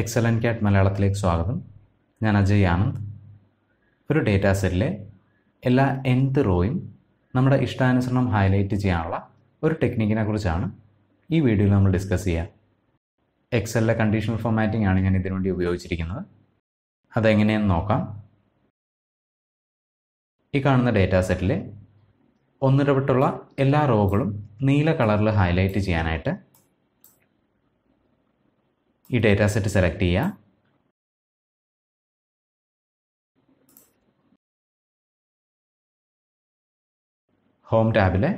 എക്സലൻ cat മലയാളത്തിലേക്ക് സ്വാഗതം ഞാൻ അജയ് ആനന്ദ് ഒരു ഡേറ്റാ സെറ്റിലെ എല്ലാ എൻത്ത് റോയും നമ്മുടെ ഇഷ്ടാനുസരണം ഹൈലൈറ്റ് ചെയ്യാനുള്ള ഒരു ടെക്നിക്കിനെ കുറിച്ചാണ് ഈ വീഡിയോയിൽ നമ്മൾ ഡിസ്കസ് ചെയ്യുക എക്സലിലെ കണ്ടീഷണൽ ഫോമാറ്റിംഗ് ആണ് ഞാൻ ഇതിനുവേണ്ടി ഉപയോഗിച്ചിരിക്കുന്നത് അതെങ്ങനെയെന്ന് നോക്കാം ഈ കാണുന്ന ഡേറ്റാ സെറ്റിലെ ഒന്നിടപെട്ടുള്ള എല്ലാ റോകളും നീല കളറിൽ ഹൈലൈറ്റ് ചെയ്യാനായിട്ട് ഈ ഡേറ്റാ സെറ്റ് സെലക്ട് ചെയ്യുക ഹോം ടാബിലെ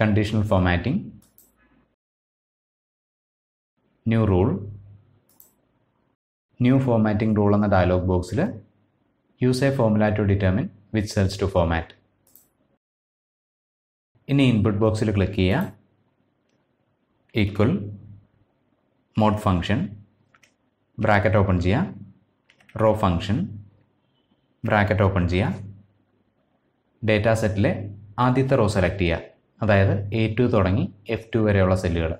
conditional formatting new rule new formatting rule എന്ന ഡയലോഗ് ബോക്സിൽ use a formula to determine which cells to format ഇനി ഇൻപുട്ട് ബോക്സിൽ ക്ലിക്ക് ചെയ്യുക equal mod function bracket open ചെയ്യുക റോ ഫങ്ഷൻ ബ്രാക്കറ്റ് ഓപ്പൺ ചെയ്യുക data സെറ്റിലെ ആദ്യത്തെ റോ സെലക്ട് ചെയ്യുക അതായത് എ ടു തുടങ്ങി എഫ് ടു വരെയുള്ള സെല്ലുകൾ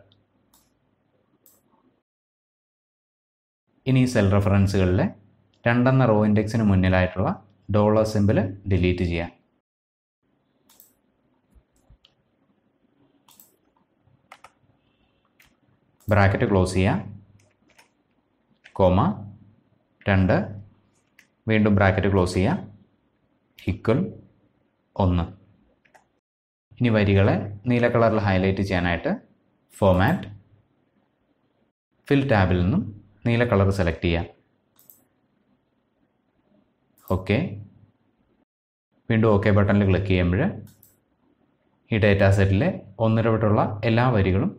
ഇനി സെൽ റെഫറൻസുകളിലെ രണ്ടെന്ന റോ ഇൻഡെക്സിന് മുന്നിലായിട്ടുള്ള ഡോളർ സിമ്പിൾ ഡിലീറ്റ് ചെയ്യാം ബ്രാക്കറ്റ് ക്ലോസ് ചെയ്യാം കോമ രണ്ട് വീണ്ടും ബ്രാക്കറ്റ് ക്ലോസ് ചെയ്യാം ഇക്വൽ ഒന്ന് ഇനി വരികളെ നീല കളറിൽ ഹൈലൈറ്റ് ചെയ്യാനായിട്ട് ഫോമാറ്റ് ഫിൽ ടാബിൽ നിന്നും നീല കളർ സെലക്ട് ചെയ്യാം ഓക്കെ വീണ്ടും ഓക്കെ ബട്ടണിൽ ക്ലിക്ക് ചെയ്യുമ്പോൾ ഈ ഡേറ്റാ സെറ്റിലെ ഒന്നിടവിട്ടുള്ള എല്ലാ വരികളും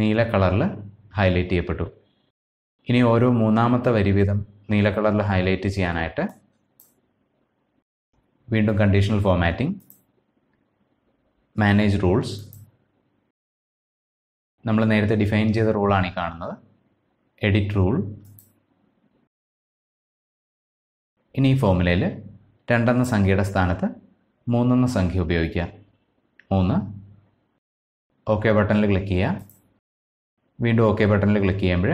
നീല കളറിൽ ഹൈലൈറ്റ് ചെയ്യപ്പെട്ടു ഇനി ഓരോ മൂന്നാമത്തെ വരി വീതം നീല കളറിൽ ഹൈലൈറ്റ് ചെയ്യാനായിട്ട് വീണ്ടും കണ്ടീഷണൽ ഫോർമാറ്റിംഗ് മാനേജ് റൂൾസ് നമ്മൾ നേരത്തെ ഡിഫൈൻ ചെയ്ത റൂളാണ് ഈ കാണുന്നത് എഡിറ്റ് റൂൾ ഇനി ഈ ഫോമുലയിൽ രണ്ടെന്ന സംഖ്യയുടെ സ്ഥാനത്ത് മൂന്നെന്ന സംഖ്യ ഉപയോഗിക്കുക മൂന്ന് ഓക്കെ ബട്ടണിൽ ക്ലിക്ക് ചെയ്യുക വീണ്ടും ഓക്കെ ബട്ടണിൽ ക്ലിക്ക് ചെയ്യുമ്പോൾ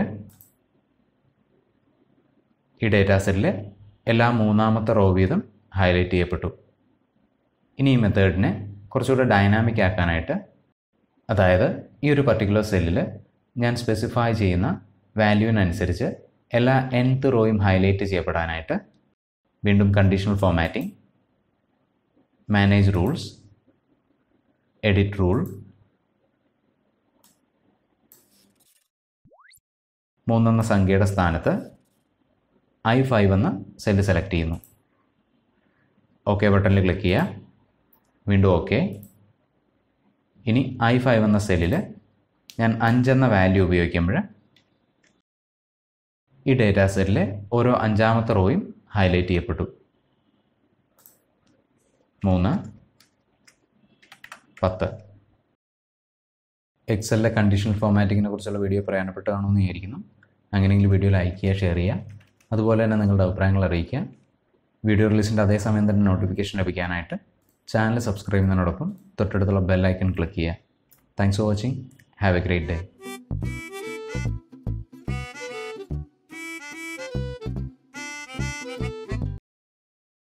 ഈ ഡേറ്റാ സെറ്റിലെ എല്ലാ മൂന്നാമത്തെ റോ വീതം ഹൈലൈറ്റ് ചെയ്യപ്പെട്ടു ഇനി ഈ മെത്തേഡിനെ കുറച്ചുകൂടെ ഡൈനാമിക് ആക്കാനായിട്ട് അതായത് ഈ ഒരു പർട്ടിക്കുലർ സെല്ലിൽ ഞാൻ സ്പെസിഫൈ ചെയ്യുന്ന വാല്യൂവിനനുസരിച്ച് എല്ലാ എൻത്ത് റോയും ഹൈലൈറ്റ് ചെയ്യപ്പെടാനായിട്ട് വീണ്ടും conditional formatting manage rules edit rule മൂന്നെന്ന സംഖ്യയുടെ സ്ഥാനത്ത് ഐ ഫൈവ് എന്ന സെല്ല് സെലക്ട് ചെയ്യുന്നു ഓക്കെ ബട്ടണിൽ ക്ലിക്ക് ചെയ്യുക വീണ്ടും ഓക്കെ ഇനി ഐ ഫൈവ് എന്ന സെല്ലിൽ ഞാൻ അഞ്ചെന്ന വാല്യൂ ഉപയോഗിക്കുമ്പോൾ ഈ ഡേറ്റാ സെറ്റിലെ ഓരോ അഞ്ചാമത്തെ റോയും ഹൈലൈറ്റ് ചെയ്യപ്പെട്ടു മൂന്ന് പത്ത് എക്സലിലെ കണ്ടീഷണൽ ഫോമാറ്റിങ്ങിനെ കുറിച്ചുള്ള വീഡിയോ പ്രധാനപ്പെട്ടതാണെന്ന് വിചാരിക്കുന്നു അങ്ങനെയെങ്കിലും വീഡിയോ ലൈക്ക് ചെയ്യുക ഷെയർ ചെയ്യുക അതുപോലെ തന്നെ നിങ്ങളുടെ അഭിപ്രായങ്ങൾ അറിയിക്കുക വീഡിയോ റിലീസിൻ്റെ അതേസമയം തന്നെ നോട്ടിഫിക്കേഷൻ ലഭിക്കാനായിട്ട് ചാനൽ സബ്സ്ക്രൈബ് ചെയ്യുന്നതിനോടൊപ്പം തൊട്ടടുത്തുള്ള ബെല്ലൈക്കൺ ക്ലിക്ക് ചെയ്യുക thanks for watching have a great day